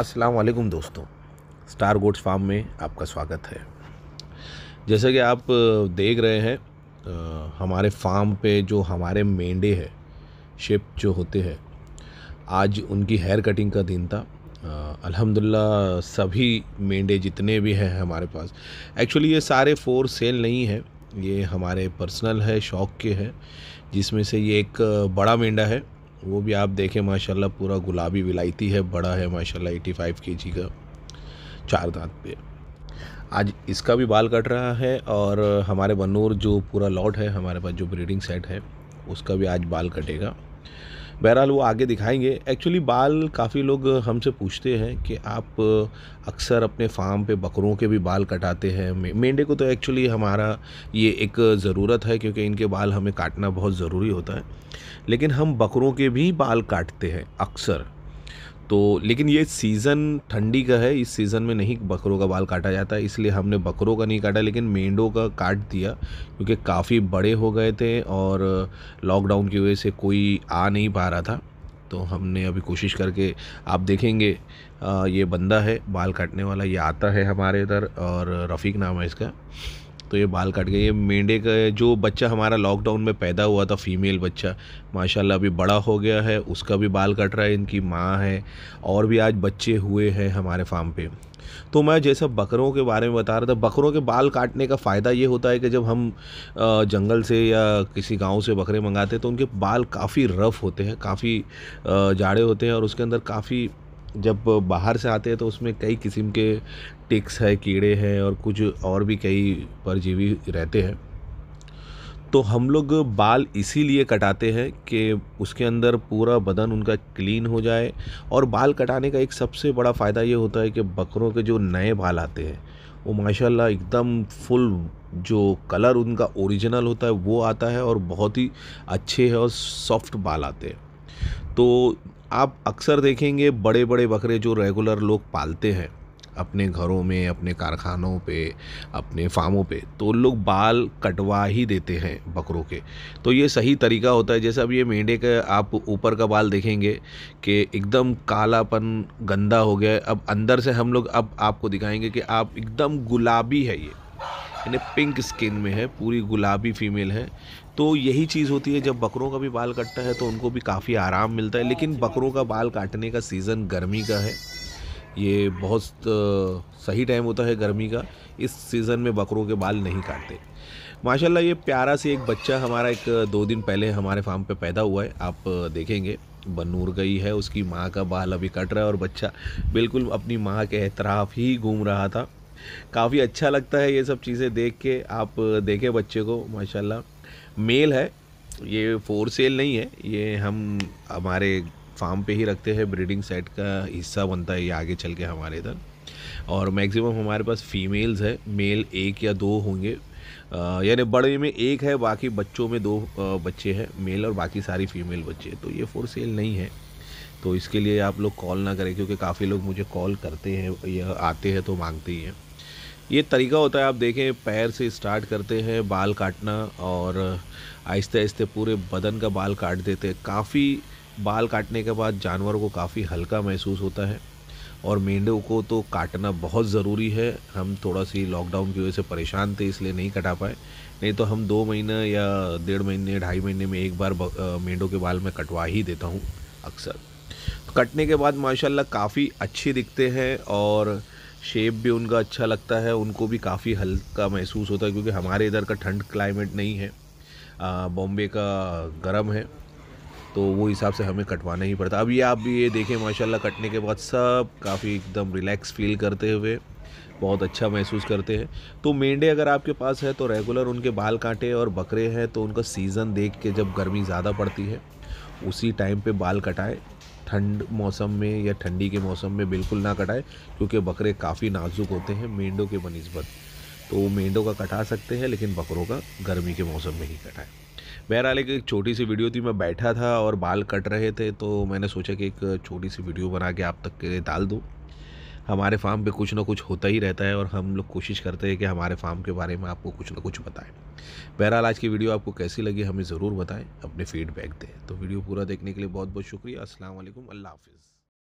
अस्सलाम वालेकुम दोस्तों स्टार गोट्स फार्म में आपका स्वागत है जैसे कि आप देख रहे हैं हमारे फार्म पे जो हमारे मेंढे हैं शेप जो होते हैं आज उनकी हेयर कटिंग का दिन था अल्हम्दुलिल्लाह सभी मेंढे जितने भी हैं हमारे पास एक्चुअली ये सारे फोर सेल नहीं है ये हमारे पर्सनल है शौक़ के हैं जिसमें से ये एक बड़ा मेंढा है वो भी आप देखें माशाल्लाह पूरा गुलाबी विलायती है बड़ा है माशाल्लाह 85 जी का चार दांत पे आज इसका भी बाल कट रहा है और हमारे बनूर जो पूरा लॉट है हमारे पास जो ब्रीडिंग सेट है उसका भी आज बाल कटेगा बहरहाल वो आगे दिखाएंगे एक्चुअली बाल काफ़ी लोग हमसे पूछते हैं कि आप अक्सर अपने फार्म पे बकरों के भी बाल कटाते हैं मेंढे को तो एक्चुअली हमारा ये एक ज़रूरत है क्योंकि इनके बाल हमें काटना बहुत ज़रूरी होता है लेकिन हम बकरों के भी बाल काटते हैं अक्सर तो लेकिन ये सीज़न ठंडी का है इस सीज़न में नहीं बकरों का बाल काटा जाता है इसलिए हमने बकरों का नहीं काटा लेकिन मेंढों का काट दिया क्योंकि काफ़ी बड़े हो गए थे और लॉकडाउन की वजह से कोई आ नहीं पा रहा था तो हमने अभी कोशिश करके आप देखेंगे आ, ये बंदा है बाल काटने वाला ये आता है हमारे इधर और रफ़ीक नाम है इसका तो ये बाल काट गए ये मेंढे का जो बच्चा हमारा लॉकडाउन में पैदा हुआ था फीमेल बच्चा माशाल्लाह अभी बड़ा हो गया है उसका भी बाल कट रहा है इनकी माँ है और भी आज बच्चे हुए हैं हमारे फार्म पे तो मैं जैसा बकरों के बारे में बता रहा था बकरों के बाल काटने का फ़ायदा ये होता है कि जब हम जंगल से या किसी गांव से बकरे मंगाते हैं तो उनके बाल काफ़ी रफ़ होते हैं काफ़ी जाड़े होते हैं और उसके अंदर काफ़ी जब बाहर से आते हैं तो उसमें कई किस्म के टिक्स है कीड़े हैं और कुछ और भी कई परजीवी रहते हैं तो हम लोग बाल इसीलिए कटाते हैं कि उसके अंदर पूरा बदन उनका क्लीन हो जाए और बाल कटाने का एक सबसे बड़ा फ़ायदा ये होता है कि बकरों के जो नए बाल आते हैं वो माशाल्लाह एकदम फुल जो कलर उनका ओरिजिनल होता है वो आता है और बहुत ही अच्छे है और सॉफ्ट बाल आते हैं तो आप अक्सर देखेंगे बड़े बड़े बकरे जो रेगुलर लोग पालते हैं अपने घरों में अपने कारखानों पे अपने फार्मों पे तो लोग बाल कटवा ही देते हैं बकरों के तो ये सही तरीका होता है जैसे अब ये मेंढे का आप ऊपर का बाल देखेंगे कि एकदम कालापन गंदा हो गया है अब अंदर से हम लोग अब आपको दिखाएंगे कि आप एकदम गुलाबी है ये यानी पिंक स्किन में है पूरी गुलाबी फीमेल है तो यही चीज़ होती है जब बकरों का भी बाल कटता है तो उनको भी काफ़ी आराम मिलता है लेकिन बकरों का बाल काटने का सीज़न गर्मी का है ये बहुत सही टाइम होता है गर्मी का इस सीज़न में बकरों के बाल नहीं काटते माशाल्लाह ये प्यारा से एक बच्चा हमारा एक दो दिन पहले हमारे फार्म पे पैदा हुआ है आप देखेंगे बनूर गई है उसकी माँ का बाल अभी कट रहा है और बच्चा बिल्कुल अपनी माँ के एतराफ़ ही घूम रहा था काफ़ी अच्छा लगता है ये सब चीज़ें देख के आप देखें बच्चे को माशाल्लाह मेल है ये फोर सेल नहीं है ये हम हमारे फार्म पे ही रखते हैं ब्रीडिंग सेट का हिस्सा बनता है ये आगे चल के हमारे इधर और मैक्सिमम हमारे पास फीमेल्स है मेल एक या दो होंगे यानी बड़े में एक है बाकी बच्चों में दो बच्चे हैं मेल और बाकी सारी फीमेल बच्चे तो ये फोर सेल नहीं है तो इसके लिए आप लोग कॉल ना करें क्योंकि काफ़ी लोग मुझे कॉल करते हैं या आते हैं तो मांगते ही हैं ये तरीका होता है आप देखें पैर से स्टार्ट करते हैं बाल काटना और आहिस्ते आहिस्ते पूरे बदन का बाल काट देते हैं काफ़ी बाल काटने के बाद जानवरों को काफ़ी हल्का महसूस होता है और मेंढों को तो काटना बहुत ज़रूरी है हम थोड़ा सी लॉकडाउन की वजह से परेशान थे इसलिए नहीं कटा पाए नहीं तो हम दो महीने या डेढ़ महीने ढाई महीने में एक बार मेंढों के बाल में कटवा ही देता हूँ अक्सर कटने के बाद माशाल्लाह काफ़ी अच्छे दिखते हैं और शेप भी उनका अच्छा लगता है उनको भी काफ़ी हल्का महसूस होता है क्योंकि हमारे इधर का ठंड क्लाइमेट नहीं है बॉम्बे का गर्म है तो वो हिसाब से हमें कटवाना ही पड़ता अब ये आप भी ये देखें माशाल्लाह कटने के बाद सब काफ़ी एकदम रिलैक्स फील करते हुए बहुत अच्छा महसूस करते हैं तो मेंढे अगर आपके पास है तो रेगुलर उनके बाल काटे और बकरे हैं तो उनका सीज़न देख के जब गर्मी ज़्यादा पड़ती है उसी टाइम पे बाल कटाएं ठंड मौसम में या ठंडी के मौसम में बिल्कुल ना कटाएं क्योंकि बकरे काफ़ी नाजुक होते हैं मेंढों के बनस्बत तो मेंढों का कटा सकते हैं लेकिन बकरों का गर्मी के मौसम में ही कटाए बहरहाल एक छोटी सी वीडियो थी मैं बैठा था और बाल कट रहे थे तो मैंने सोचा कि एक छोटी सी वीडियो बना के आप तक के लिए डाल दूँ हमारे फार्म पे कुछ ना कुछ होता ही रहता है और हम लोग कोशिश करते हैं कि हमारे फार्म के बारे में आपको कुछ ना कुछ बताएं बहरहाल आज की वीडियो आपको कैसी लगी हमें ज़रूर बताएं अपने फीडबैक दें तो वीडियो पूरा देखने के लिए बहुत बहुत शुक्रिया असल अल्लाह हाफिज़